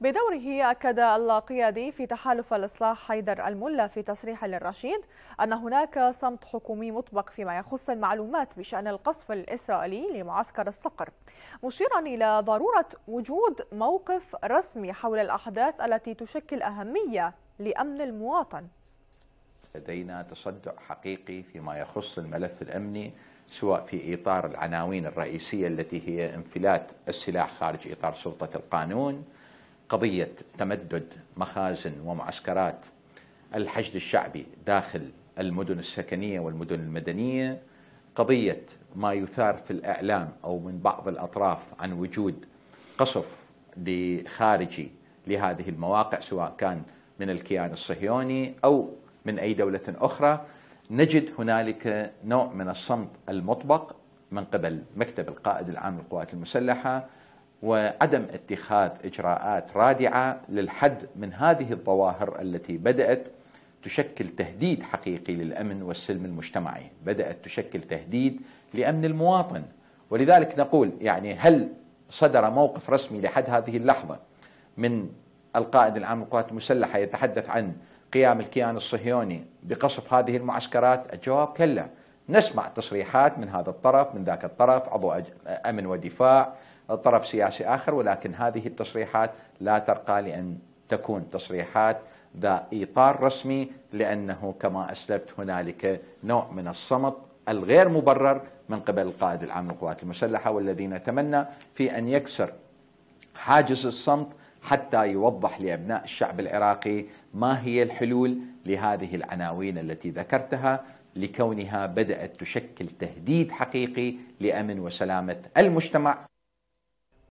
بدوره أكد القيادي في تحالف الإصلاح حيدر الملا في تصريح للرشيد أن هناك صمت حكومي مطبق فيما يخص المعلومات بشأن القصف الإسرائيلي لمعسكر الصقر مشيرا إلى ضرورة وجود موقف رسمي حول الأحداث التي تشكل أهمية لأمن المواطن لدينا تصدع حقيقي فيما يخص الملف الأمني سواء في إطار العناوين الرئيسية التي هي انفلات السلاح خارج إطار سلطة القانون قضية تمدد مخازن ومعسكرات الحشد الشعبي داخل المدن السكنية والمدن المدنية قضية ما يثار في الإعلام أو من بعض الأطراف عن وجود قصف لخارجي لهذه المواقع سواء كان من الكيان الصهيوني أو من أي دولة أخرى نجد هنالك نوع من الصمت المطبق من قبل مكتب القائد العام للقوات المسلحة وعدم اتخاذ اجراءات رادعه للحد من هذه الظواهر التي بدات تشكل تهديد حقيقي للامن والسلم المجتمعي، بدات تشكل تهديد لامن المواطن، ولذلك نقول يعني هل صدر موقف رسمي لحد هذه اللحظه من القائد العام للقوات المسلحه يتحدث عن قيام الكيان الصهيوني بقصف هذه المعسكرات؟ الجواب كلا، نسمع تصريحات من هذا الطرف من ذاك الطرف عضو امن ودفاع طرف سياسي آخر ولكن هذه التصريحات لا ترقى لأن تكون تصريحات ذا إطار رسمي لأنه كما أسلفت هنالك نوع من الصمت الغير مبرر من قبل القائد العام للقوات المسلحة والذين تمنى في أن يكسر حاجز الصمت حتى يوضح لأبناء الشعب العراقي ما هي الحلول لهذه العناوين التي ذكرتها لكونها بدأت تشكل تهديد حقيقي لأمن وسلامة المجتمع